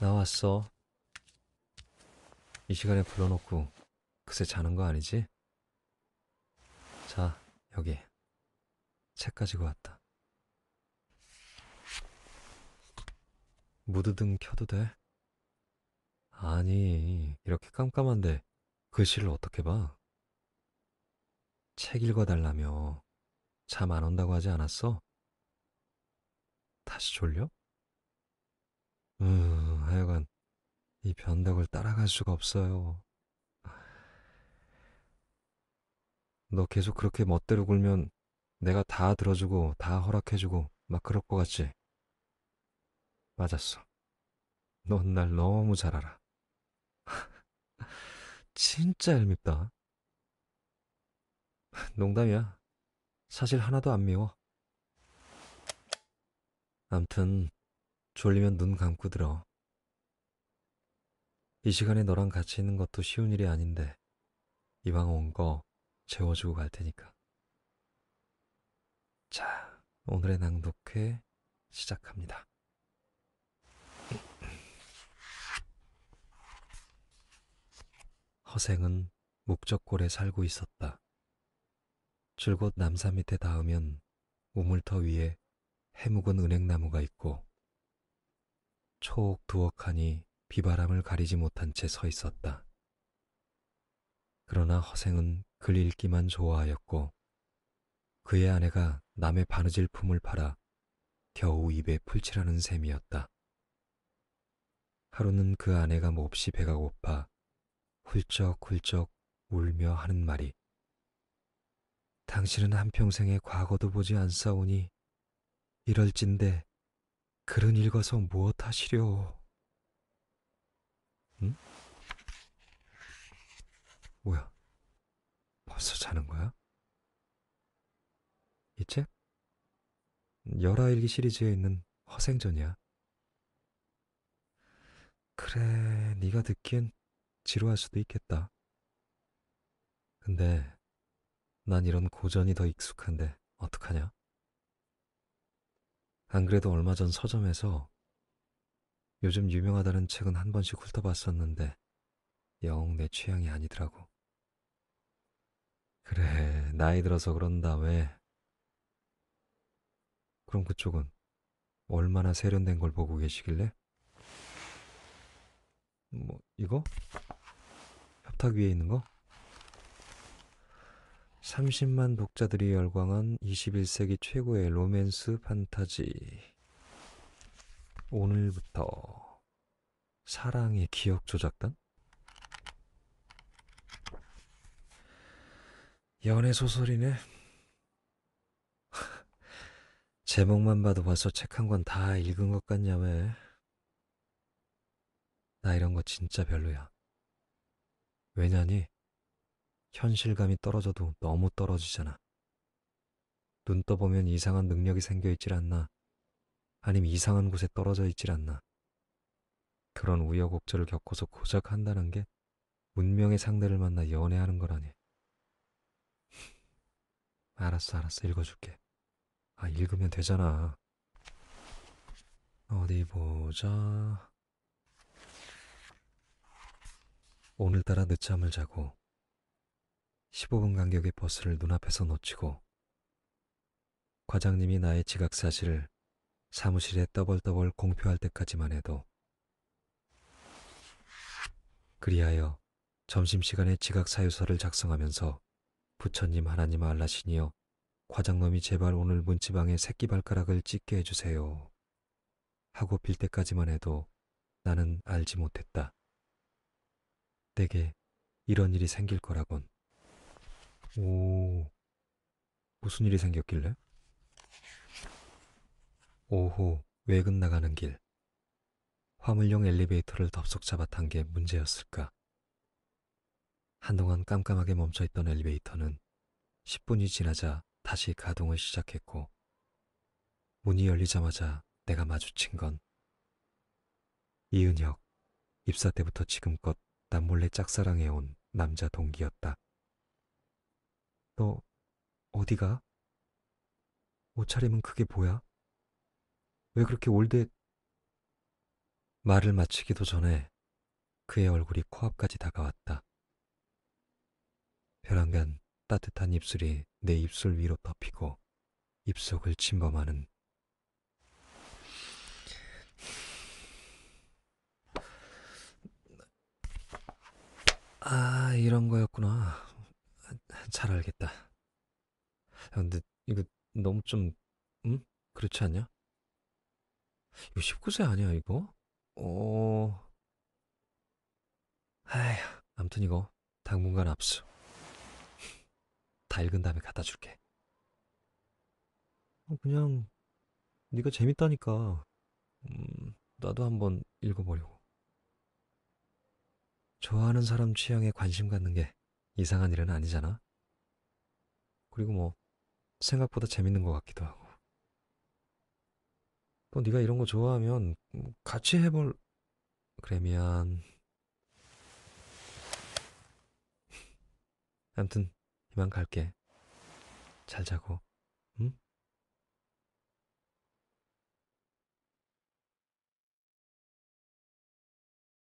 나왔어. 이 시간에 불러놓고 그새 자는 거 아니지? 자, 여기. 책 가지고 왔다. 무드등 켜도 돼? 아니, 이렇게 깜깜한데 글씨를 그 어떻게 봐? 책 읽어달라며 잠 안 온다고 하지 않았어? 다시 졸려? 음... 하여간 이 변덕을 따라갈 수가 없어요. 너 계속 그렇게 멋대로 굴면 내가 다 들어주고 다 허락해주고 막 그럴 것 같지? 맞았어. 넌 날 너무 잘 알아. 진짜 얄밉다. 농담이야. 사실 하나도 안 미워. 암튼 졸리면 눈 감고 들어. 이 시간에 너랑 같이 있는 것도 쉬운 일이 아닌데 이왕온 거 재워주고 갈 테니까. 자, 오늘의 낭독회 시작합니다. 허생은 목적골에 살고 있었다. 줄곧 남산 밑에 닿으면 우물터 위에 해묵은 은행나무가 있고 초옥 두억하니 비바람을 가리지 못한 채 서 있었다. 그러나 허생은 글 읽기만 좋아하였고 그의 아내가 남의 바느질 품을 팔아 겨우 입에 풀칠하는 셈이었다. 하루는 그 아내가 몹시 배가 고파 훌쩍훌쩍 울며 하는 말이 당신은 한평생에 과거도 보지 않사오니 이럴진데 글은 읽어서 무엇하시려 응? 뭐야? 벌써 자는 거야? 이 책? 열하일기 시리즈에 있는 허생전이야. 그래, 네가 듣기엔 지루할 수도 있겠다. 근데 난 이런 고전이 더 익숙한데 어떡하냐? 안 그래도 얼마 전 서점에서 요즘 유명하다는 책은 한 번씩 훑어봤었는데 영 내 취향이 아니더라고. 그래, 나이 들어서 그런다, 왜? 그럼 그쪽은 얼마나 세련된 걸 보고 계시길래? 뭐, 이거? 협탁 위에 있는 거? 30만 독자들이 열광한 21세기 최고의 로맨스 판타지. 오늘부터 사랑의 기억 조작단? 연애 소설이네. 제목만 봐도 벌써 책 한 권 다 읽은 것 같냐며. 나 이런 거 진짜 별로야. 왜냐니? 현실감이 떨어져도 너무 떨어지잖아. 눈 떠보면 이상한 능력이 생겨있질 않나. 아님 이상한 곳에 떨어져 있질 않나. 그런 우여곡절을 겪어서 고작 한다는 게 운명의 상대를 만나 연애하는 거라니. 알았어, 알았어. 읽어줄게. 아, 읽으면 되잖아. 어디 보자. 오늘따라 늦잠을 자고 15분 간격의 버스를 눈앞에서 놓치고 과장님이 나의 지각 사실을 사무실에 떠벌떠벌 공표할 때까지만 해도 그리하여 점심시간에 지각사유서를 작성하면서 부처님 하나님 알라시니여 과장놈이 제발 오늘 문지방에 새끼발가락을 찢게 해주세요. 하고 빌 때까지만 해도 나는 알지 못했다. 내게 이런 일이 생길 거라곤. 오, 무슨 일이 생겼길래? 오후 외근 나가는 길. 화물용 엘리베이터를 덥석 잡아탄 게 문제였을까? 한동안 깜깜하게 멈춰있던 엘리베이터는 10분이 지나자 다시 가동을 시작했고, 문이 열리자마자 내가 마주친 건 이은혁, 입사 때부터 지금껏 남몰래 짝사랑해온 남자 동기였다. 너 어디가? 옷차림은 그게 뭐야? 왜 그렇게 올드해? 말을 마치기도 전에 그의 얼굴이 코앞까지 다가왔다. 벼랑간 따뜻한 입술이 내 입술 위로 덮이고 입속을 침범하는 아 이런 거였구나 잘 알겠다 아, 근데 이거 너무 좀 응? 그렇지 않냐? 이거 19세 아니야, 이거? 어... 아휴, 암튼 이거 당분간 압수. 다 읽은 다음에 갖다 줄게. 어, 그냥 네가 재밌다니까 음, 나도 한번 읽어보려고. 좋아하는 사람 취향에 관심 갖는 게 이상한 일은 아니잖아. 그리고 뭐 생각보다 재밌는 것 같기도 하고. 뭐 네가 이런 거 좋아하면 같이 해볼... 그래 미안... 암튼 이만 갈게. 잘 자고. 응?